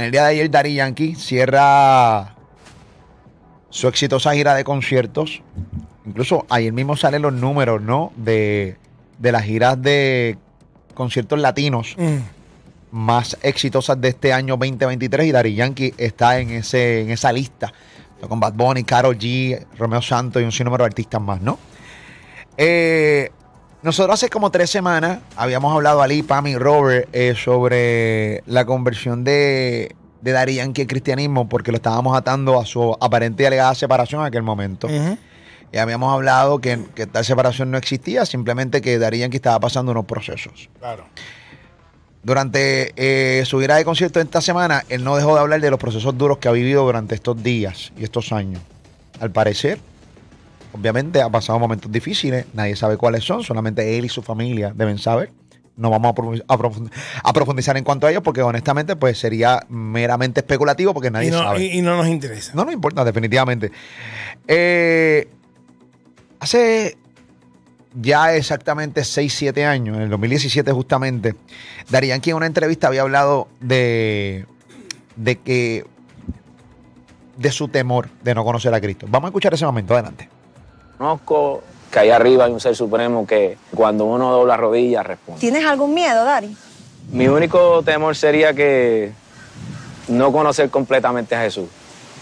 En el día de ayer, Dari Yankee cierra su exitosa gira de conciertos. Incluso ayer mismo salen los números, ¿no? De, de las giras de conciertos latinos mm. más exitosas de este año 2023. Y Dari Yankee está en, ese, en esa lista. con Bad Bunny, Karol G, Romeo Santos y un sinnúmero de artistas más, ¿no? Eh, nosotros hace como tres semanas habíamos hablado Ali, Pam y Robert eh, sobre la conversión de, de Dari Yankee al cristianismo porque lo estábamos atando a su aparente alegada separación en aquel momento. Y habíamos hablado que, que, tal separación no existía, simplemente que Darían estaba pasando unos procesos. Claro. Durante eh, su vida de concierto esta semana, él no dejó de hablar de los procesos duros que ha vivido durante estos días y estos años. Al parecer, Obviamente ha pasado momentos difíciles, nadie sabe cuáles son, solamente él y su familia deben saber. No vamos a profundizar en cuanto a ellos porque honestamente pues sería meramente especulativo porque nadie no, sabe. Y, no nos interesa. No nos importa, definitivamente. Eh, hace ya exactamente 6, 7 años, en el 2017 justamente, Darían que en una entrevista había hablado de, de que de su temor de no conocer a Cristo. Vamos a escuchar ese momento, adelante. Conozco que ahí arriba hay un ser supremo que cuando uno dobla rodillas responde. ¿Tienes algún miedo, Dari? Mi único temor sería que no conocer completamente a Jesús,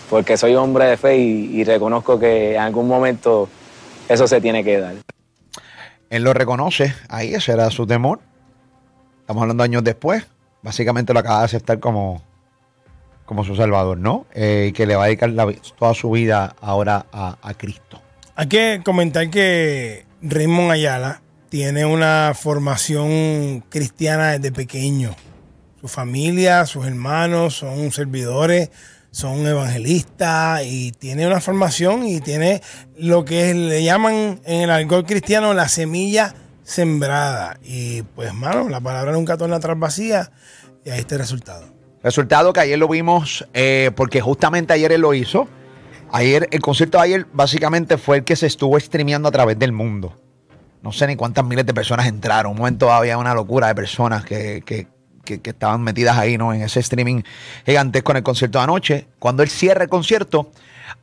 porque soy hombre de fe y, reconozco que en algún momento eso se tiene que dar. Él lo reconoce, ahí ese era su temor. Estamos hablando años después. Básicamente lo acaba de aceptar como, como su Salvador, ¿no? Eh, que le va a dedicar toda su vida ahora a Cristo. Hay que comentar que Raymond Ayala tiene una formación cristiana desde pequeño. Su familia, sus hermanos son servidores, son evangelistas y tiene una formación y tiene lo que le llaman en el alcohol cristiano la semilla sembrada. Y pues, mano, la palabra nunca torna tras vacía y ahí está el resultado. Resultado que ayer lo vimos eh, porque justamente ayer él lo hizo. Ayer, el concierto de ayer básicamente fue el que se estuvo streameando a través del mundo. No sé ni cuántas miles de personas entraron. Un momento había una locura de personas que, estaban metidas ahí, ¿no? En ese streaming gigantesco en el concierto de anoche. Cuando él cierra el concierto,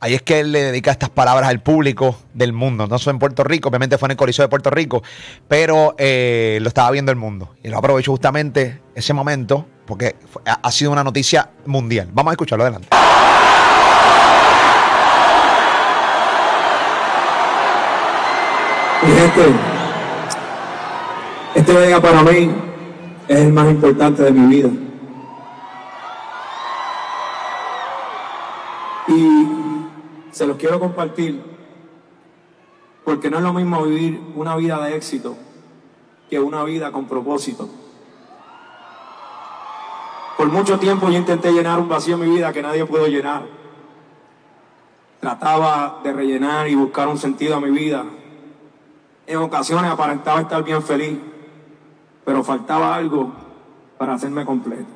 ahí es que él le dedica estas palabras al público del mundo. No solo en Puerto Rico, obviamente fue en el Coliseo de Puerto Rico, pero eh, lo estaba viendo el mundo. Y lo aprovecho justamente ese momento porque ha sido una noticia mundial. Vamos a escucharlo adelante. este día para mí es el más importante de mi vida. Y se los quiero compartir porque no es lo mismo vivir una vida de éxito que una vida con propósito. Por mucho tiempo yo intenté llenar un vacío en mi vida que nadie pudo llenar. Trataba de rellenar y buscar un sentido a mi vida en ocasiones aparentaba estar bien feliz, pero faltaba algo para hacerme completo.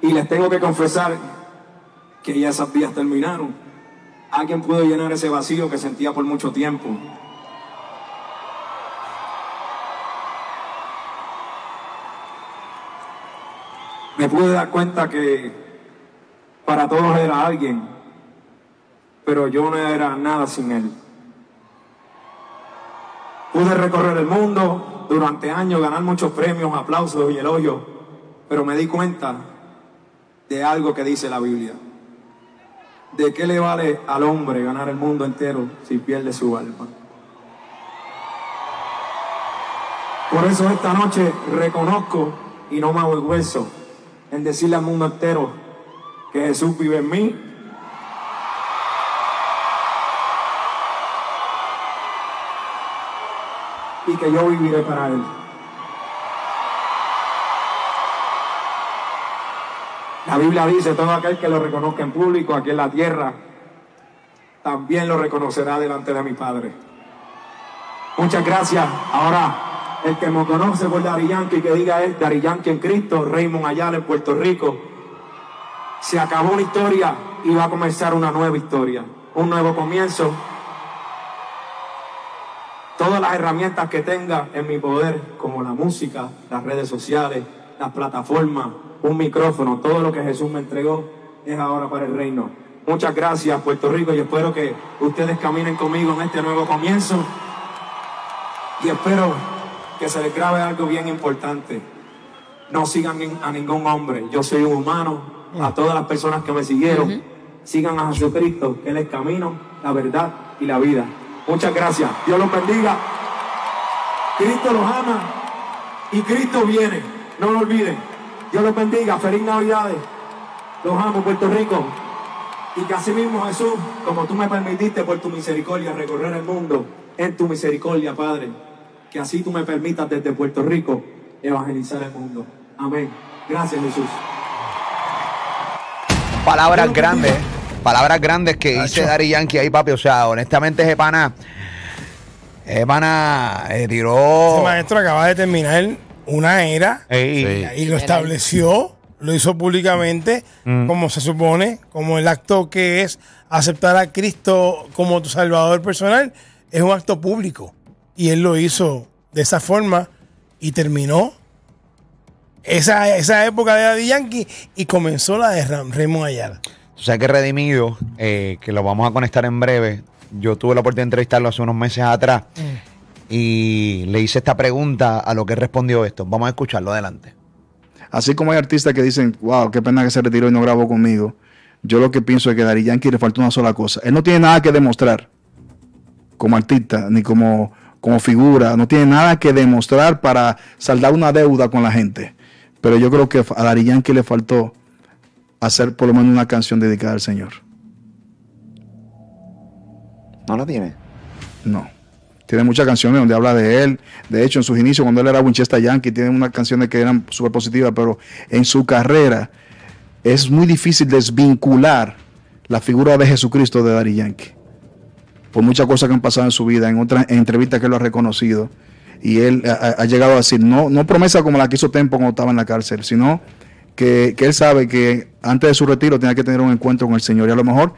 Y les tengo que confesar que ya esas días terminaron. Alguien pudo llenar ese vacío que sentía por mucho tiempo. Me pude dar cuenta que para todos era alguien, pero yo no era nada sin él. Pude recorrer el mundo durante años, ganar muchos premios, aplausos y elogios, pero me di cuenta de algo que dice la Biblia. ¿De qué le vale al hombre ganar el mundo entero si pierde su alma? Por eso esta noche reconozco y no me avergüenzo en decirle al mundo entero que Jesús vive en mí yo viviré para Él. La Biblia dice, todo aquel que lo reconozca en público aquí en la tierra, también lo reconocerá delante de mi Padre. Muchas gracias. Ahora, el que me conoce por Dari Yankee, que diga es Dari en Cristo, Raymond Ayala en Puerto Rico. Se acabó una historia y va a comenzar una nueva historia, un nuevo comienzo todas las herramientas que tenga en mi poder, como la música, las redes sociales, las plataformas, un micrófono, todo lo que Jesús me entregó es ahora para el reino. Muchas gracias Puerto Rico y espero que ustedes caminen conmigo en este nuevo comienzo y espero que se les grabe algo bien importante. No sigan a ningún hombre, yo soy un humano, a todas las personas que me siguieron, sigan a Jesucristo, Él es camino, la verdad y la vida. Muchas gracias. Dios los bendiga. Cristo los ama y Cristo viene. No lo olviden. Dios los bendiga. Feliz navidad, Los amo, Puerto Rico. Y que así mismo, Jesús, como tú me permitiste por tu misericordia recorrer el mundo, en tu misericordia, Padre, que así tú me permitas desde Puerto Rico evangelizar el mundo. Amén. Gracias, Jesús. Palabras grandes palabras grandes que dice Dari Yankee ahí, papi. O sea, honestamente, es pana. Ese pana eh, tiró. maestro acaba de terminar una era y lo estableció, lo hizo públicamente, mm. como se supone, como el acto que es aceptar a Cristo como tu salvador personal, es un acto público. Y él lo hizo de esa forma y terminó esa, época de Daddy Yankee y comenzó la de Remo Raymond Ayala. O sea que Redimido, eh, que lo vamos a conectar en breve, yo tuve la oportunidad de entrevistarlo hace unos meses atrás y le hice esta pregunta a lo que respondió esto. Vamos a escucharlo adelante. Así como hay artistas que dicen, wow, qué pena que se retiró y no grabó conmigo, yo lo que pienso es que Dari Yankee le faltó una sola cosa. Él no tiene nada que demostrar como artista, ni como, como figura, no tiene nada que demostrar para saldar una deuda con la gente. Pero yo creo que a Dari Yankee le faltó hacer por lo menos una canción dedicada al Señor. ¿No la tiene? No. Tiene muchas canciones donde habla de él. De hecho, en sus inicios, cuando él era Winchester Yankee, tiene unas canciones que eran súper positivas, pero en su carrera es muy difícil desvincular la figura de Jesucristo de Dari Yankee. Por muchas cosas que han pasado en su vida, en otras entrevista entrevistas que él lo ha reconocido. Y él ha, llegado a decir, no, no promesa como la que hizo Tempo cuando estaba en la cárcel, sino que, él sabe que antes de su retiro Tiene que tener un encuentro con el Señor y a lo mejor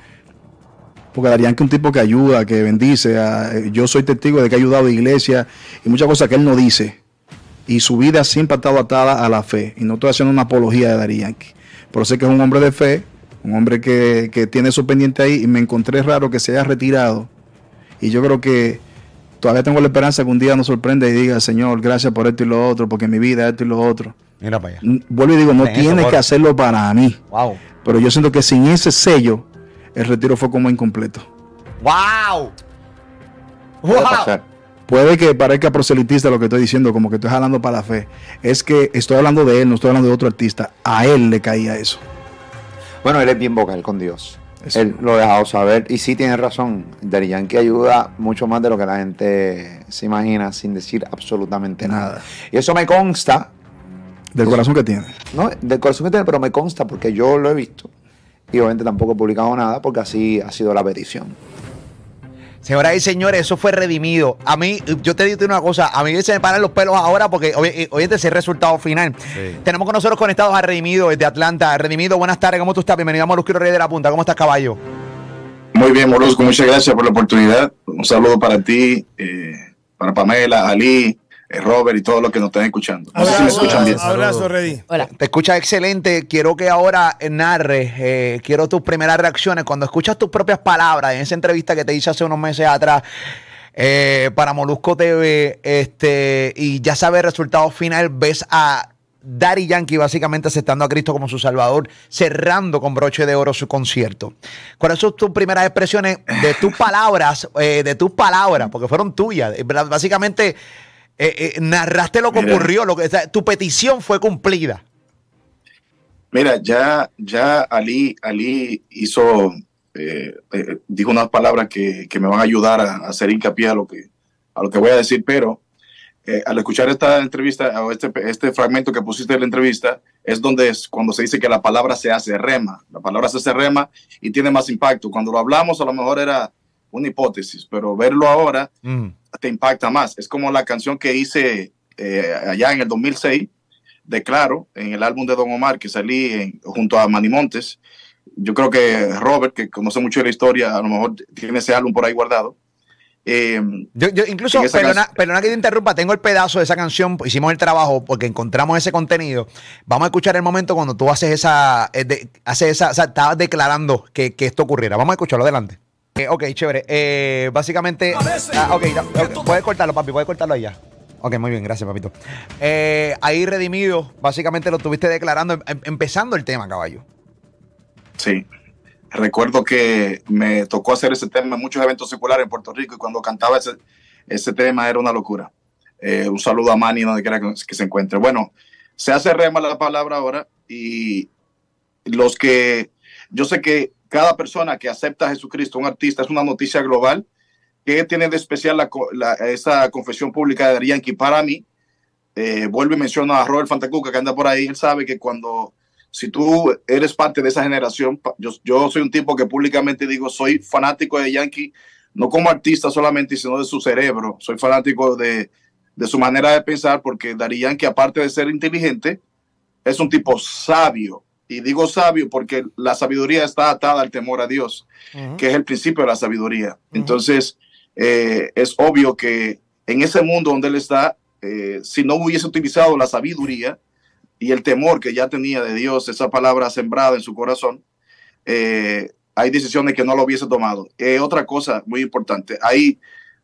porque Darían que un tipo que ayuda, que bendice, eh, yo soy testigo de que ha ayudado a iglesia y muchas cosas que él no dice. Y su vida siempre ha estado atada a la fe. Y no estoy haciendo una apología de Darían. Pero sé que es un hombre de fe, un hombre que, tiene su pendiente ahí y me encontré raro que se haya retirado. Y yo creo que todavía tengo la esperanza que un día nos sorprenda y diga, Señor, gracias por esto y lo otro, porque mi vida, esto y lo otro. Mira para allá. Vuelvo y digo, no tiene que hacerlo para mí. Pero yo siento que sin ese sello, el retiro fue como incompleto. ¡Wow! wow. Puede que parezca proselitista lo que estoy diciendo, como que estoy hablando para la fe. Es que estoy hablando de él, no estoy hablando de otro artista. A él le caía eso. Bueno, él es bien vocal con Dios. Él lo ha dejado saber. Y sí, tiene razón. Dari que ayuda mucho más de lo que la gente se imagina sin decir absolutamente nada. Y eso me consta del pues, corazón que tiene. No, del corazón que tiene, pero me consta porque yo lo he visto. Y obviamente tampoco he publicado nada porque así ha sido la petición. Señoras y señores, eso fue redimido. A mí, yo te digo una cosa, a mí se me paran los pelos ahora porque hoy eh, es el resultado final. Tenemos con nosotros conectados a Redimido desde Atlanta. Redimido, buenas tardes, ¿cómo tú estás? Bienvenido a Molusco Rey de la Punta. ¿Cómo estás, caballo? Muy bien, Molusco, muchas gracias por la oportunidad. Un saludo para ti, eh, para Pamela, Ali, eh, Robert y todos los que nos están escuchando. No sé si me escuchan bien. Abrazo, Reddy. Te escuchas excelente. Quiero que ahora narres, eh, quiero tus primeras reacciones. Cuando escuchas tus propias palabras en esa entrevista que te hice hace unos meses atrás eh, para Molusco TV, este, y ya sabes el resultado final, ves a Daddy Yankee básicamente aceptando a Cristo como su Salvador, cerrando con broche de oro su concierto. ¿Cuáles son tus primeras expresiones de tus palabras, de tus palabras, porque fueron tuyas? Básicamente eh, eh, narraste lo que ocurrió, lo tu petición fue cumplida. Mira, ya, ya Ali, Ali hizo, eh, dijo unas palabras que, me van a ayudar a, hacer hincapié a lo que, a lo que voy a decir, pero al escuchar esta entrevista, o este, este fragmento que pusiste de la entrevista, es donde es cuando se dice que la palabra se hace rema, la palabra se hace rema y tiene más impacto. Cuando lo hablamos, a lo mejor era una hipótesis, pero verlo ahora mm. te impacta más. Es como la canción que hice eh, allá en el 2006, de Claro, en el álbum de Don Omar, que salí junto a Manny Montes. Yo creo que Robert, que conoce mucho de la historia, a lo mejor tiene ese álbum por ahí guardado. Eh, incluso, perdona, que te interrumpa, tengo el pedazo de esa canción, hicimos el trabajo porque encontramos ese contenido. Vamos a escuchar el momento cuando tú haces esa, eh, haces esa, o estabas declarando que esto ocurriera. Vamos a escucharlo adelante. Eh, ok, chévere. Eh, básicamente. Ah, okay, puedes cortarlo, papi, puedes cortarlo allá. Ok, muy bien, gracias, papito. Eh, ahí redimido, básicamente lo estuviste declarando, em, em, empezando el tema, caballo. Sí. Recuerdo que me tocó hacer ese tema en muchos eventos seculares en Puerto Rico y cuando cantaba ese, tema era una locura. un saludo a Manny donde quiera que, se encuentre. Bueno, se hace rema la palabra ahora y los que, yo sé que cada persona que acepta a Jesucristo, un artista, es una noticia global. ¿Qué tiene de especial esa confesión pública de Yankee? Para mí, eh, vuelvo y menciono a Robert Fantacuca que anda por ahí, él sabe que cuando, si tú eres parte de esa generación, yo, soy un tipo que públicamente digo, soy fanático de Yankee, no como artista solamente, sino de su cerebro, soy fanático de, su manera de pensar, porque Darío Yankee, aparte de ser inteligente, es un tipo sabio, y digo sabio porque la sabiduría está atada al temor a Dios, que es el principio de la sabiduría. Entonces, eh, es obvio que en ese mundo donde él está, eh, si no hubiese utilizado la sabiduría y el temor que ya tenía de Dios, esa palabra sembrada en su corazón, eh, hay decisiones que no lo hubiese tomado. otra cosa muy importante, hay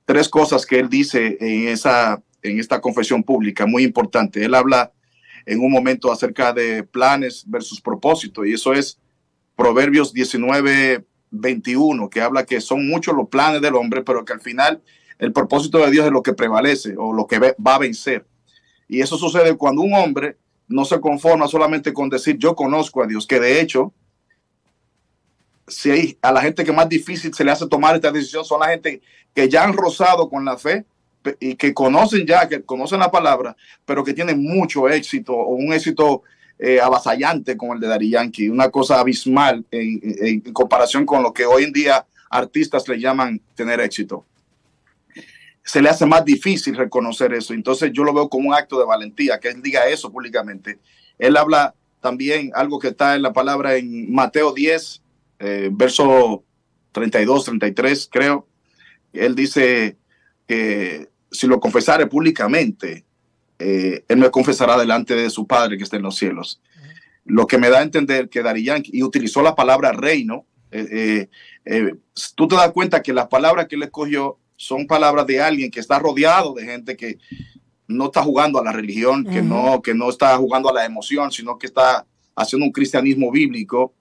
tres cosas que él dice en, esa, en esta confesión pública, muy importante. Él habla en un momento acerca de planes versus propósitos. y eso es Proverbios 19, 21, que habla que son muchos los planes del hombre, pero que al final el propósito de Dios es lo que prevalece o lo que va a vencer. Y eso sucede cuando un hombre no se conforma solamente con decir yo conozco a Dios, que de hecho, si hay a la gente que más difícil se le hace tomar esta decisión son la gente que ya han rozado con la fe, y que conocen ya, que conocen la palabra, pero que tienen mucho éxito o un éxito eh, avasallante como el de Dari Yankee, una cosa abismal en, comparación con lo que hoy en día artistas le llaman tener éxito. Se le hace más difícil reconocer eso. Entonces yo lo veo como un acto de valentía, que él diga eso públicamente. Él habla también algo que está en la palabra en Mateo 10, eh, verso 32, 33, creo. Él dice que si lo confesare públicamente, eh, él me confesará delante de su Padre que está en los cielos. Lo que me da a entender que Dari y utilizó la palabra reino, eh, eh, tú te das cuenta que las palabras que él escogió son palabras de alguien que está rodeado de gente que no está jugando a la religión, que, no, que no está jugando a la emoción, sino que está haciendo un cristianismo bíblico.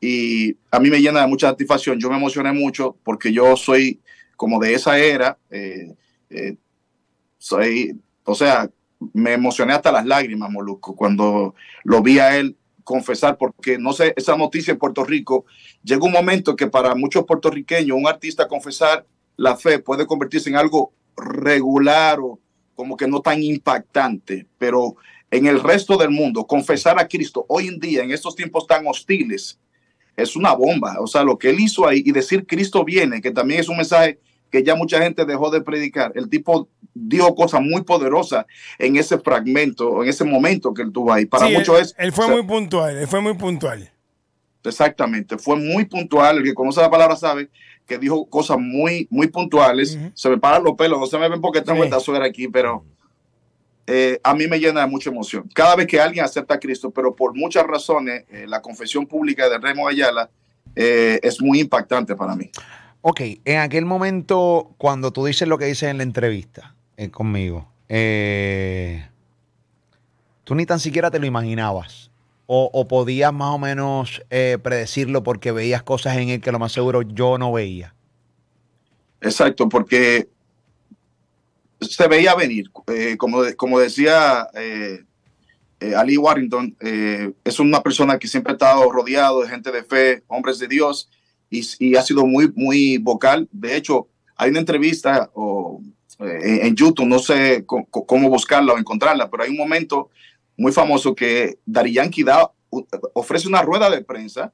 Y a mí me llena de mucha satisfacción. Yo me emocioné mucho porque yo soy como de esa era. Eh, eh, soy, o sea, me emocioné hasta las lágrimas, Moluco cuando lo vi a él confesar, porque no sé, esa noticia en Puerto Rico, llega un momento que para muchos puertorriqueños, un artista confesar la fe puede convertirse en algo regular o como que no tan impactante, pero en el resto del mundo, confesar a Cristo hoy en día, en estos tiempos tan hostiles, es una bomba. O sea, lo que él hizo ahí y decir Cristo viene, que también es un mensaje que ya mucha gente dejó de predicar. El tipo dijo cosas muy poderosas en ese fragmento, en ese momento que él tuvo ahí. Para muchos es... Él fue muy puntual, él fue muy puntual. Exactamente, fue muy puntual. El que conoce la palabra sabe que dijo cosas muy, muy puntuales. Se me paran los pelos, no se me ven porque tengo esta suegra aquí, pero eh, a mí me llena de mucha emoción. Cada vez que alguien acepta a Cristo, pero por muchas razones, eh, la confesión pública de Remo Ayala eh, es muy impactante para mí. Ok, en aquel momento, cuando tú dices lo que dices en la entrevista eh, conmigo, eh, tú ni tan siquiera te lo imaginabas. O, podías más o menos eh, predecirlo porque veías cosas en él que lo más seguro yo no veía. Exacto, porque se veía venir. como, como decía Ali Warrington, es una persona que siempre ha estado rodeado de gente de fe, hombres de Dios y, ha sido muy, muy vocal. De hecho, hay una entrevista eh, en YouTube, no sé cómo buscarla o encontrarla, pero hay un momento muy famoso que Dari Yankee ofrece una rueda de prensa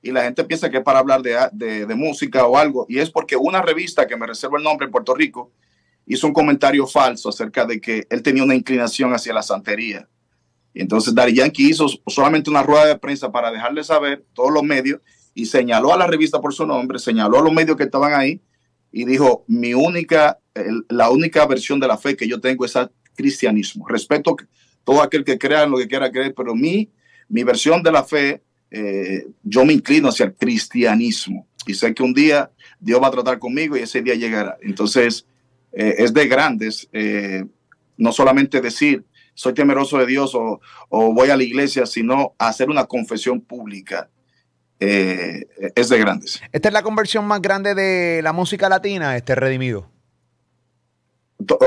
y la gente piensa que es para hablar de, música o algo, y es porque una revista que me reserva el nombre en Puerto Rico hizo un comentario falso acerca de que él tenía una inclinación hacia la santería. Y entonces Dari Yankee hizo solamente una rueda de prensa para dejarle saber todos los medios y señaló a la revista por su nombre, señaló a los medios que estaban ahí y dijo, mi única, la única versión de la fe que yo tengo es el cristianismo. Respeto todo aquel que crea en lo que quiera creer, pero mi, mi versión de la fe, eh, yo me inclino hacia el cristianismo. Y sé que un día Dios va a tratar conmigo y ese día llegará. Entonces, eh, es de grandes, eh, no solamente decir, soy temeroso de Dios o, voy a la iglesia, sino hacer una confesión pública eh, es de grandes. ¿Esta es la conversión más grande de la música latina, este redimido?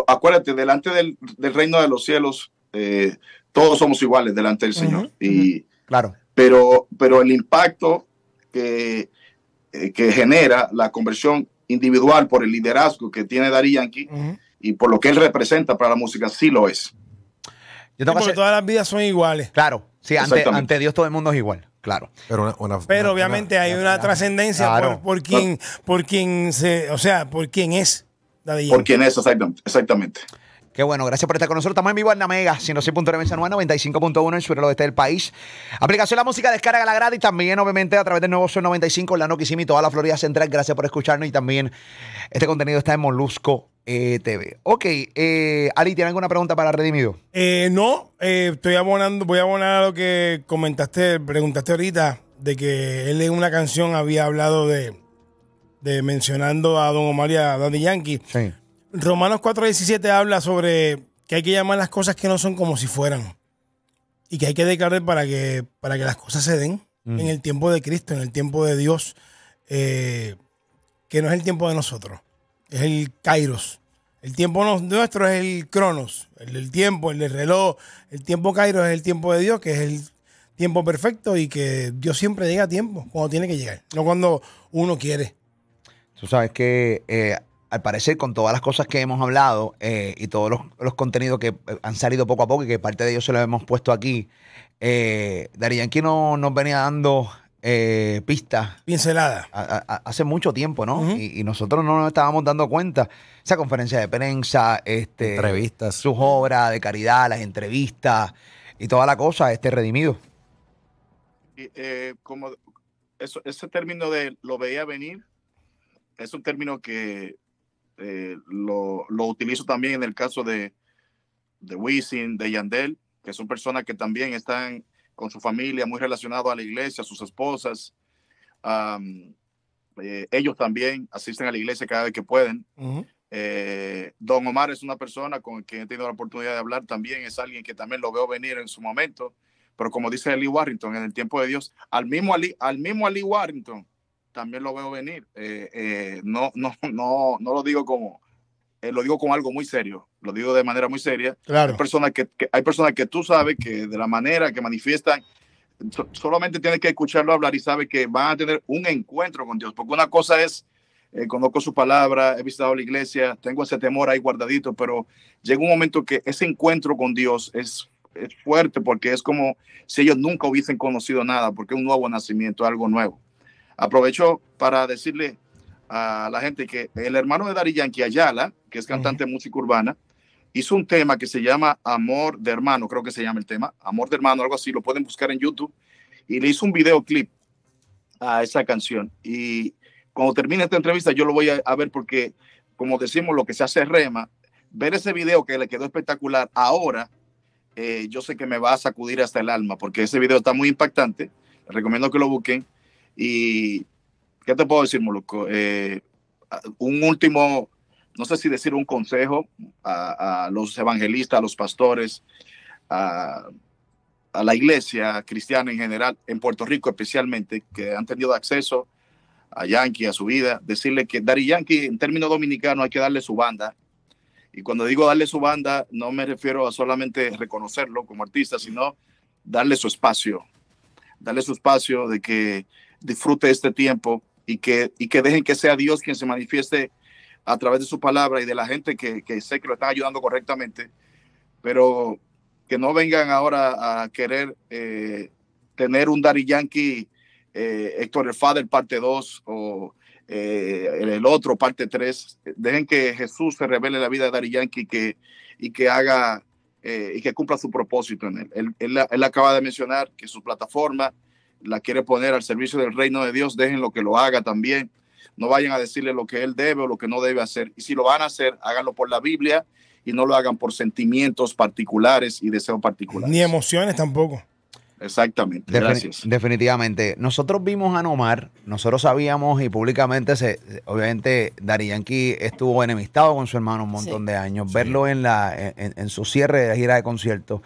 Acuérdate, delante del, reino de los cielos, eh, todos somos iguales delante del Señor. y, claro. Pero, pero el impacto eh, que, genera la conversión individual por el liderazgo que tiene Darío y por lo que él representa para la música, sí lo es. Yo todas las vidas son iguales. Claro, sí, ante Dios todo el mundo es igual. Claro. Pero, una, una, Pero obviamente hay una trascendencia por, por, quien, por quien se, o sea, por quien es David Por quien es, exactamente. exactamente. Qué bueno, gracias por estar con nosotros. Estamos en vivo en la Mega, 106.9 en San Juan, 95.1 en de oeste del país. Aplicación La Música, descarga la y También, obviamente, a través del nuevo Sol 95, la Noquisimi, toda la Florida Central. Gracias por escucharnos. Y también, este contenido está en Molusco eh, TV. Ok, eh, Ali, ¿tiene alguna pregunta para Redimido? Eh, no, estoy abonando, voy a abonar a lo que comentaste, preguntaste ahorita, de que él en una canción había hablado de, de mencionando a Don Omar y a Daddy Yankee. Sí. Romanos 4:17 habla sobre que hay que llamar las cosas que no son como si fueran y que hay que declarar para que, para que las cosas se den mm. en el tiempo de Cristo, en el tiempo de Dios, eh, que no es el tiempo de nosotros, es el kairos. El tiempo nuestro es el cronos, el del tiempo, el del reloj. El tiempo kairos es el tiempo de Dios, que es el tiempo perfecto y que Dios siempre llega a tiempo, cuando tiene que llegar, no cuando uno quiere. Tú sabes que eh, al parecer, con todas las cosas que hemos hablado eh, y todos los, contenidos que eh, han salido poco a poco y que parte de ellos se los hemos puesto aquí, eh, quién no, nos venía dando eh, pistas. Pinceladas. Hace mucho tiempo, ¿no? y, nosotros no nos estábamos dando cuenta. Esa conferencia de prensa, este, Sus obras de caridad, las entrevistas y toda la cosa, este redimido. como ese término de lo veía venir es un término que eh, lo, lo, utilizo también en el caso de, de Wisin, de Yandel, que son personas que también están con su familia muy relacionados a la iglesia, sus esposas. Eh, ellos también asisten a la iglesia cada vez que pueden. Eh, Don Omar es una persona con quien he tenido la oportunidad de hablar también, es alguien que también lo veo venir en su momento, pero como dice Ali Warrington, en el tiempo de Dios, al mismo al mismo Ali Warrington, también lo veo venir. Eh, eh, no, no, no, no lo digo como, eh, lo digo como algo muy serio, lo digo de manera muy seria. Hay personas que, hay personas que tú sabes que de la manera que manifiestan, solamente tienes que escucharlo hablar y sabes que van a tener un encuentro con Dios, porque una cosa es... conozco su palabra, he visitado la iglesia, tengo ese temor ahí guardadito, pero llega un momento que ese encuentro con Dios es, es fuerte porque es como si ellos nunca hubiesen conocido nada, porque es un nuevo nacimiento, algo nuevo. Aprovecho para decirle a la gente que el hermano de Dari Yankee Ayala, que es cantante de música urbana, hizo un tema que se llama Amor de Hermano, creo que se llama el tema, Amor de Hermano, algo así, lo pueden buscar en YouTube, y le hizo un videoclip a esa canción. Y cuando termine esta entrevista yo lo voy a, ver porque, como decimos, lo que se hace rema, ver ese video que le quedó espectacular ahora, eh, yo sé que me va a sacudir hasta el alma, porque ese video está muy impactante, recomiendo que lo busquen y, ¿qué te puedo decir, Moluco? Eh, un último, no sé si decir un consejo a, los evangelistas, a los pastores, a, la iglesia cristiana en general, en Puerto Rico especialmente, que han tenido acceso a Yankee, a su vida, decirle que Dari Yankee, en términos dominicanos, hay que darle su banda. Y cuando digo darle su banda, no me refiero a solamente reconocerlo como artista, sino darle su espacio. Darle su espacio de que disfrute este tiempo y que, y que dejen que sea Dios quien se manifieste a través de su palabra y de la gente que, que sé que lo están ayudando correctamente, pero que no vengan ahora a querer eh, tener un Dari Yankee, eh, Héctor el Father, parte 2 o eh, el otro, parte 3. Dejen que Jesús se revele la vida de Dari Yankee que, y que haga y que cumpla su propósito en Él, él. él acaba de mencionar que su plataforma la quiere poner al servicio del reino de Dios, dejen lo que lo haga también. No vayan a decirle lo que él debe o lo que no debe hacer. Y si lo van a hacer, háganlo por la Biblia y no lo hagan por sentimientos particulares y deseos particulares. Ni emociones tampoco. Exactamente. gracias. Definitivamente. Nosotros vimos a Nomar, nosotros sabíamos y públicamente, se, obviamente, Dari Yankee estuvo enemistado con su hermano un montón de años. Verlo en, la, en, en, su cierre de gira de conciertos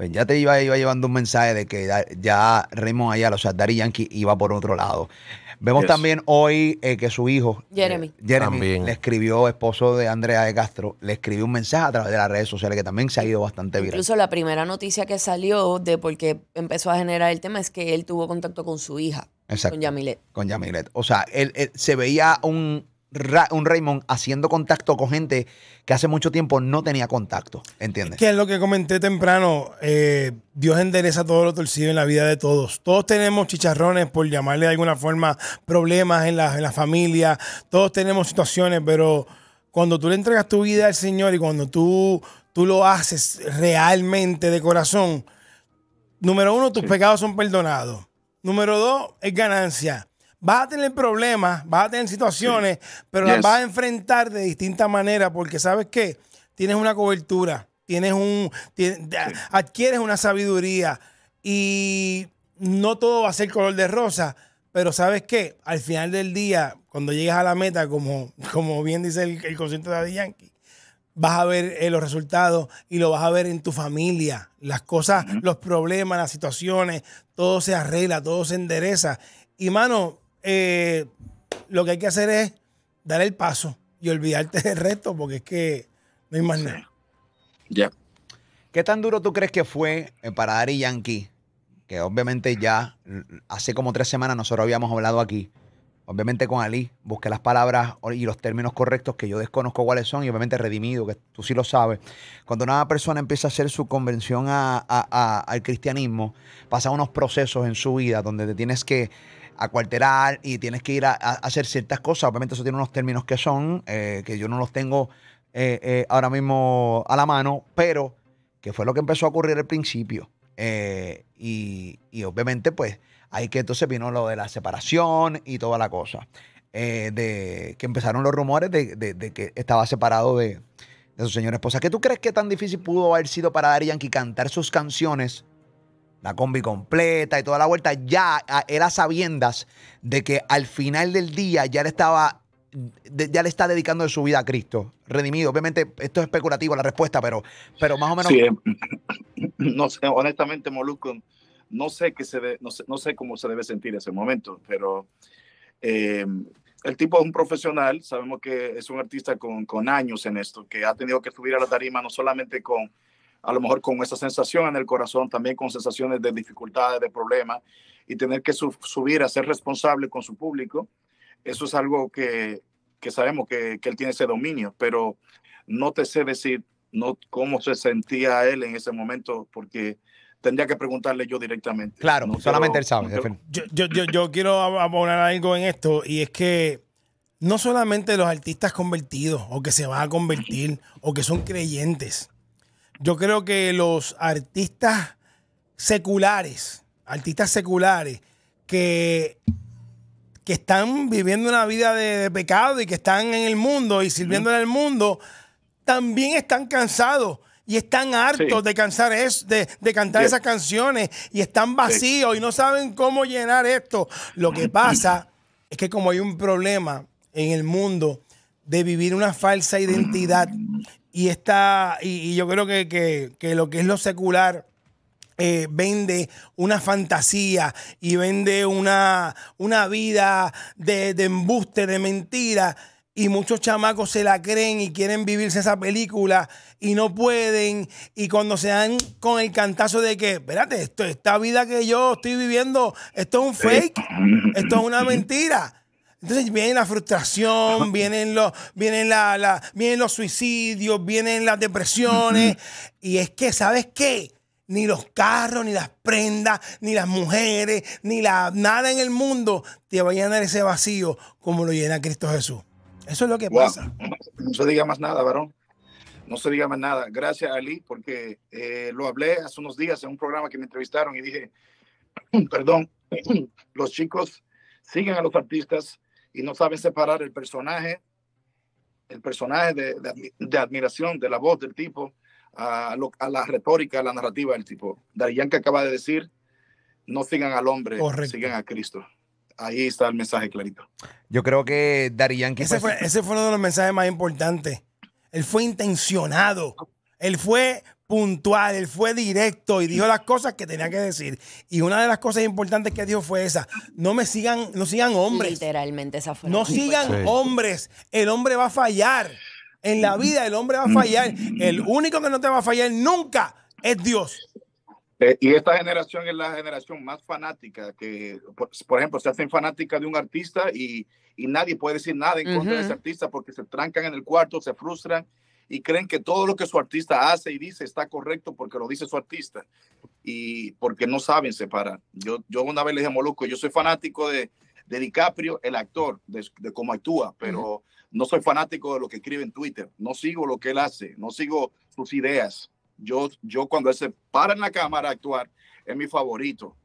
pues ya te iba, iba llevando un mensaje de que ya Raymond Ayala, o sea, Dari Yankee iba por otro lado. Vemos también hoy eh, que su hijo, eh, Jeremy, le escribió, esposo de Andrea de Castro, le escribió un mensaje a través de las redes sociales que también se ha ido bastante bien. Incluso la primera noticia que salió de por qué empezó a generar el tema es que él tuvo contacto con su hija, con Yamilet. Con Yamilet. O sea, él se veía un, un Raymond haciendo contacto con gente que hace mucho tiempo no tenía contacto, ¿entiendes? Que es lo que comenté temprano, eh, Dios endereza todo lo torcido en la vida de todos. Todos tenemos chicharrones, por llamarle de alguna forma, problemas en la, familia, todos tenemos situaciones, pero cuando tú le entregas tu vida al Señor y cuando tú, tú lo haces realmente de corazón, número uno, tus pecados son perdonados. Número dos, es ganancia vas a tener problemas, vas a tener situaciones, pero las vas a enfrentar de distinta manera porque sabes que tienes una cobertura, tienes un, adquieres una sabiduría y no todo va a ser color de rosa, pero sabes que al final del día, cuando llegues a la meta, como, como bien dice el, el concierto de Yankee, vas a ver eh, los resultados y lo vas a ver en tu familia. Las cosas, los problemas, las situaciones, todo se arregla, todo se endereza. Y mano, eh, lo que hay que hacer es dar el paso y olvidarte del resto, porque es que no hay más nada. Ya. ¿Qué tan duro tú crees que fue eh, para Ari Yankee? Que obviamente ya mm, hace como tres semanas nosotros habíamos hablado aquí. Obviamente con Ali busqué las palabras y los términos correctos que yo desconozco cuáles son y obviamente redimido, que tú sí lo sabes. Cuando una persona empieza a hacer su convención al cristianismo, pasa unos procesos en su vida donde te tienes que a cuarterar y tienes que ir a, hacer ciertas cosas. Obviamente eso tiene unos términos que son, eh, que yo no los tengo eh, eh, ahora mismo a la mano, pero que fue lo que empezó a ocurrir al principio. Y, obviamente pues ahí que entonces vino lo de la separación y toda la cosa. de que empezaron los rumores de, que estaba separado de, su señora esposa. ¿Qué tú crees que tan difícil pudo haber sido para Arianki que cantar sus canciones la combi completa y toda la vuelta, ya era sabiendas de que al final del día ya le estaba, ya le está dedicando de su vida a Cristo, redimido. Obviamente esto es especulativo la respuesta, pero, pero más o menos. Sí, eh, no sé, honestamente, Moluco, no sé qué se no, sé, no, sé, cómo se debe sentir ese momento, pero eh, el tipo es un profesional, sabemos que es un artista con, con años en esto, que ha tenido que subir a la tarima no solamente con a lo mejor con esa sensación en el corazón, también con sensaciones de dificultades, de problemas, y tener que subir a ser responsable con su público, eso es algo que, sabemos que, él tiene ese dominio, pero no te sé decir no, cómo se sentía él en ese momento, porque tendría que preguntarle yo directamente. Claro, solamente él sabe. yo, yo quiero abonar algo en esto, y es que no solamente los artistas convertidos, o que se van a convertir, o que son creyentes, yo creo que los artistas seculares, artistas seculares, que, que están viviendo una vida de, pecado y que están en el mundo y sirviendo en el mundo, también están cansados y están hartos de, cansar es, de, cantar esas canciones y están vacíos y no saben cómo llenar esto. Lo que pasa es que como hay un problema en el mundo de vivir una falsa identidad y, está y, yo creo que, que, lo que es lo secular... Eh, vende una fantasía y vende una, una vida de, de, embuste, de mentira. Y muchos chamacos se la creen y quieren vivirse esa película y no pueden. Y cuando se dan con el cantazo de que, espérate, esto, esta vida que yo estoy viviendo, esto es un fake, esto es una mentira. Entonces viene la frustración, vienen los, vienen la, vienen los suicidios, vienen las depresiones. y es que, ¿sabes qué? Ni los carros, ni las prendas, ni las mujeres, ni la, nada en el mundo te va a llenar ese vacío como lo llena Cristo Jesús. Eso es lo que pasa. No se diga más nada, varón. No se diga más nada. Gracias, Ali, porque eh, lo hablé hace unos días en un programa que me entrevistaron y dije, perdón, los chicos siguen a los artistas, y no sabe separar el personaje, el personaje de, de, admiración, de la voz del tipo, a, a, la retórica, a la narrativa del tipo. Darían que acaba de decir, no sigan al hombre, sigan a Cristo. Ahí está el mensaje clarito. Yo creo que Darían que... Ese, fue, ese fue uno de los mensajes más importantes. Él fue intencionado. Él fue puntual, él fue directo y dijo las cosas que tenía que decir. Y una de las cosas importantes que dijo fue esa, no me sigan, no sigan hombres. Literalmente esa fue. No sigan hombres, el hombre va a fallar. En la vida el hombre va a fallar. El único que no te va a fallar nunca es Dios. Eh, y esta generación es la generación más fanática, que por, ejemplo se hacen fanáticas de un artista y, nadie puede decir nada en contra de ese artista porque se trancan en el cuarto, se frustran y creen que todo lo que su artista hace y dice está correcto porque lo dice su artista y porque no saben separar. Yo, yo una vez le dije a Moluco, yo soy fanático de, de DiCaprio, el actor, de, cómo actúa, pero no soy fanático de lo que escribe en Twitter, no sigo lo que él hace, no sigo sus ideas. Yo, yo cuando él se para en la cámara a actuar, es mi favorito.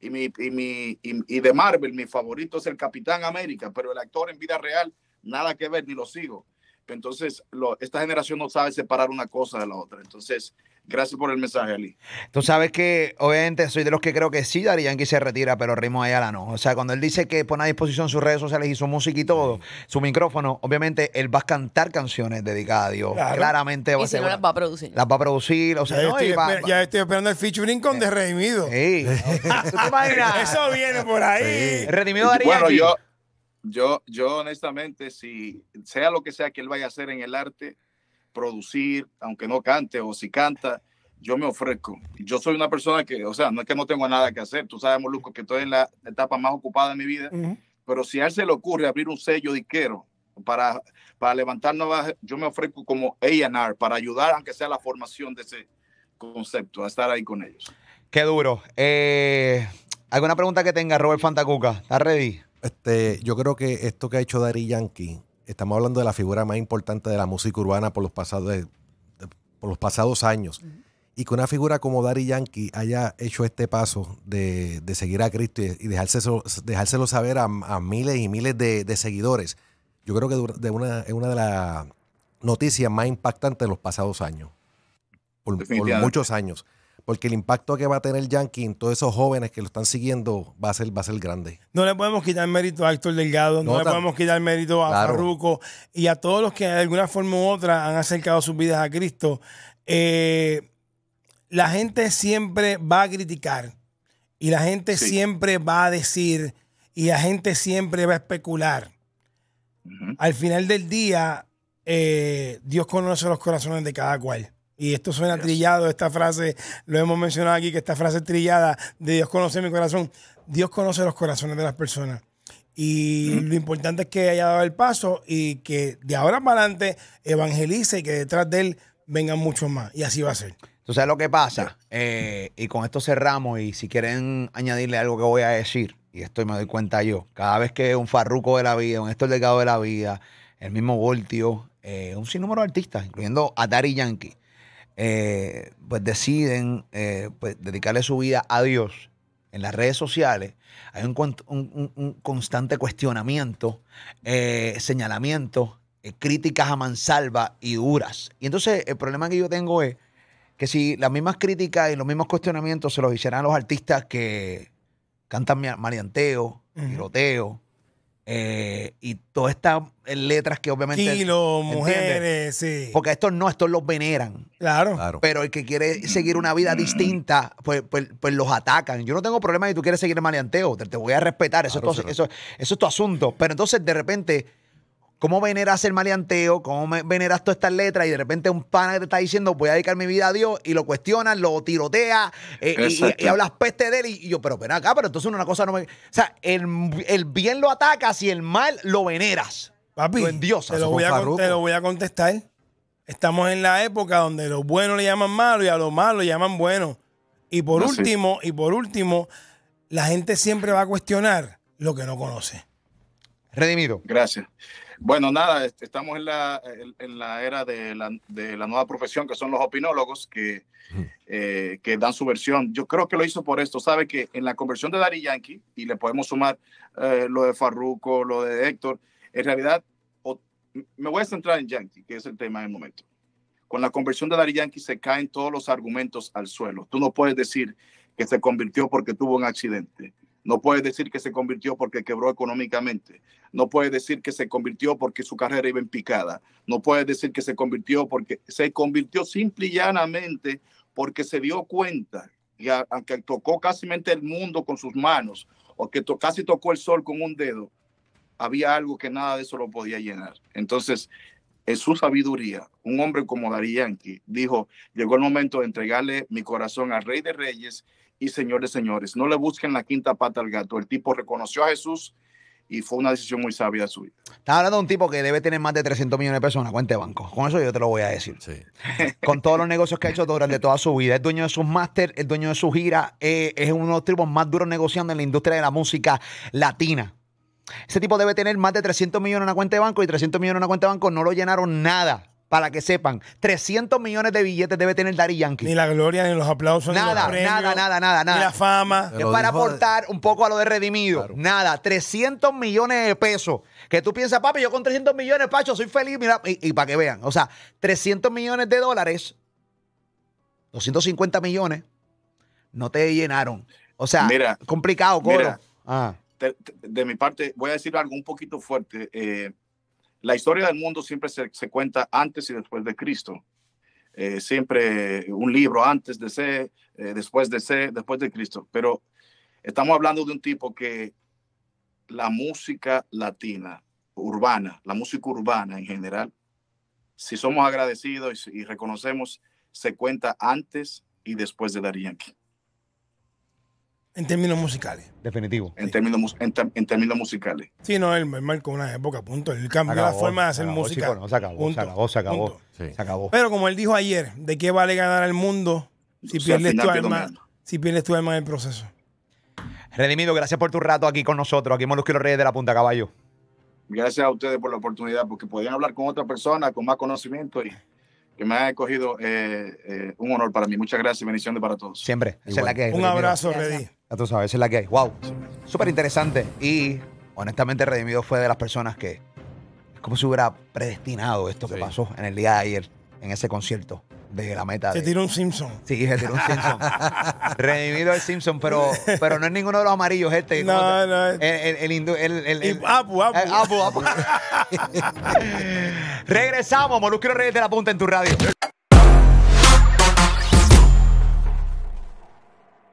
Y, mi, y, mi, y de Marvel, mi favorito es el Capitán América, pero el actor en vida real, nada que ver, ni lo sigo. Entonces, esta generación no sabe separar una cosa de la otra. Entonces, gracias por el mensaje, Ali. Tú sabes que, obviamente, soy de los que creo que sí, Dari Yankee se retira, pero Rimo Ayala no. O sea, cuando él dice que pone a disposición sus redes sociales y su música y todo, su micrófono, obviamente él va a cantar canciones dedicadas a Dios. Claramente va y a las va a producir. Las va a producir. O sea, ya, estoy, esperando el featuring con de eh. Redimido. Sí. Ah, Eso viene por ahí. Redimido bueno, Yo, yo, yo honestamente, si sea lo que sea que él vaya a hacer en el arte, producir, aunque no cante o si canta, yo me ofrezco. Yo soy una persona que, o sea, no es que no tengo nada que hacer. Tú sabes, Moluco, que estoy en la etapa más ocupada de mi vida. Pero si a él se le ocurre abrir un sello disquero para, para levantar nuevas, yo me ofrezco como A&R para ayudar, aunque sea la formación de ese concepto, a estar ahí con ellos. Qué duro. Eh, ¿Alguna pregunta que tenga Robert Fantacuca? ¿Estás ready? Este, yo creo que esto que ha hecho Dari Yankee, estamos hablando de la figura más importante de la música urbana por los pasados, eh, por los pasados años. Y que una figura como Dari Yankee haya hecho este paso de, seguir a Cristo y, dejárselo, saber a, miles y miles de, seguidores, yo creo que de una, es una de las noticias más impactantes de los pasados años, por muchos años porque el impacto que va a tener Yankee en todos esos jóvenes que lo están siguiendo va a ser, va a ser grande. No le podemos quitar mérito a Héctor Delgado, no, le podemos quitar mérito a Barruco y a todos los que de alguna forma u otra han acercado sus vidas a Cristo. Eh, la gente siempre va a criticar y la gente siempre va a decir y la gente siempre va a especular. Al final del día, eh, Dios conoce los corazones de cada cual. Y esto suena trillado, esta frase, lo hemos mencionado aquí, que esta frase trillada de Dios conoce mi corazón. Dios conoce los corazones de las personas. Y lo importante es que haya dado el paso y que de ahora para adelante evangelice y que detrás de él vengan muchos más. Y así va a ser. Entonces sabes lo que pasa. Eh, y con esto cerramos. Y si quieren añadirle algo que voy a decir, y esto me doy cuenta yo, cada vez que un farruco de la vida, un Héctor Delgado de la vida, el mismo Voltio, eh, un sinnúmero de artistas, incluyendo a Dari Yankee eh, pues deciden eh, pues, dedicarle su vida a Dios en las redes sociales, hay un, constante cuestionamiento, eh, señalamiento, críticas a mansalva y duras. Y entonces el problema que yo tengo es que si las mismas críticas y los mismos cuestionamientos se los hicieran a los artistas que cantan marianteo tiroteo, eh, y todas estas eh, letras que obviamente. Kilo, mujeres, sí. Porque estos no, estos los veneran. Claro. Pero el que quiere seguir una vida distinta, pues, pues, pues, los atacan. Yo no tengo problema si tú quieres seguir el maleanteo, te, te voy a respetar, eso, eso, eso es tu asunto. Pero entonces, de repente ¿Cómo veneras el maleanteo? ¿Cómo veneras todas estas letras? Y de repente un pana que te está diciendo, voy a dedicar mi vida a Dios, y lo cuestionas, lo tirotea, eh, y, hablas peste de él. Y yo, pero ven acá, pero entonces una cosa no me. O sea, el, bien lo atacas y el mal lo veneras. Papi, en Dios Te lo, voy a, contestar. Estamos en la época donde los buenos le llaman malo y a los malos le llaman bueno. Y por último, y por último, la gente siempre va a cuestionar lo que no conoce. Redimido. Gracias. Bueno, nada, este, estamos en la, en la era de la, nueva profesión que son los opinólogos que, eh, que dan su versión. Yo creo que lo hizo por esto. Sabe que en la conversión de Dari Yankee, y le podemos sumar eh, lo de Farruko, lo de Héctor, en realidad me voy a centrar en Yankee, que es el tema del momento. Con la conversión de Dari Yankee se caen todos los argumentos al suelo. Tú no puedes decir que se convirtió porque tuvo un accidente no puedes decir que se convirtió porque quebró económicamente. No puede decir que se convirtió porque su carrera iba en picada. No puede decir que se convirtió porque se convirtió simple y llanamente porque se dio cuenta y aunque tocó casi el mundo con sus manos o que casi tocó el sol con un dedo, había algo que nada de eso lo podía llenar. Entonces, en su sabiduría, un hombre como Dari Yankee dijo, llegó el momento de entregarle mi corazón al Rey de Reyes y señores, señores, no le busquen la quinta pata al gato. El tipo reconoció a Jesús y fue una decisión muy sabia de su vida. Está hablando de un tipo que debe tener más de 300 millones de pesos en la cuenta de banco. Con eso yo te lo voy a decir. Con todos los negocios que ha hecho durante toda su vida. Es dueño de sus máster, es dueño de su gira. Eh, es uno de los tipos más duros negociando en la industria de la música latina. Ese tipo debe tener más de 300 millones en la cuenta de banco y 300 millones en la cuenta de banco no lo llenaron nada para que sepan, 300 millones de billetes debe tener Dari Yankee. Ni la gloria, ni los aplausos, ni los premios, nada, nada, nada, nada. Ni la fama. Es para aportar un poco a lo de Redimido. Nada, 300 millones de pesos. Que tú piensas, papi, yo con 300 millones, Pacho, soy feliz. Mira, y, para que vean, o sea, 300 millones de dólares, 250 millones, no te llenaron. O sea, complicado, coro. Ah. de mi parte, voy a decir algo un poquito fuerte. Eh, la historia del mundo siempre se, cuenta antes y después de Cristo. Eh, siempre un libro antes de C, eh, después de C, después de Cristo. Pero estamos hablando de un tipo que la música latina, urbana, la música urbana en general, si somos agradecidos y, reconocemos, se cuenta antes y después de Dari en términos musicales. Definitivo. En, términos, en, términos musicales. Sí, no, él, marcó una época, punto. Él cambió la forma de hacer música. se acabó, se acabó, se acabó, Pero como él dijo ayer, ¿de qué vale ganar el mundo si pierdes tu alma? Si pierdes tu alma en el proceso. Redimido, gracias por tu rato aquí con nosotros, aquí en los los Reyes de la Punta Caballo. Gracias a ustedes por la oportunidad, porque podían hablar con otra persona con más conocimiento y que me ha escogido eh, eh, un honor para mí. Muchas gracias y bendiciones para todos. Siempre. un abrazo, Redi ya tú sabes, es la que hay. Wow. Súper interesante. Y honestamente, Redimido fue de las personas que es como si hubiera predestinado esto que pasó en el día de ayer, en ese concierto de la meta. Se tiró un Simpson. Sí, se tiró un Simpson. Redimido el Simpson, pero, pero no es ninguno de los amarillos este. No, no. El, el, el, el, Apu, Apu. Eh, Apu, Regresamos, Molusquero Reyes de la Punta en tu radio.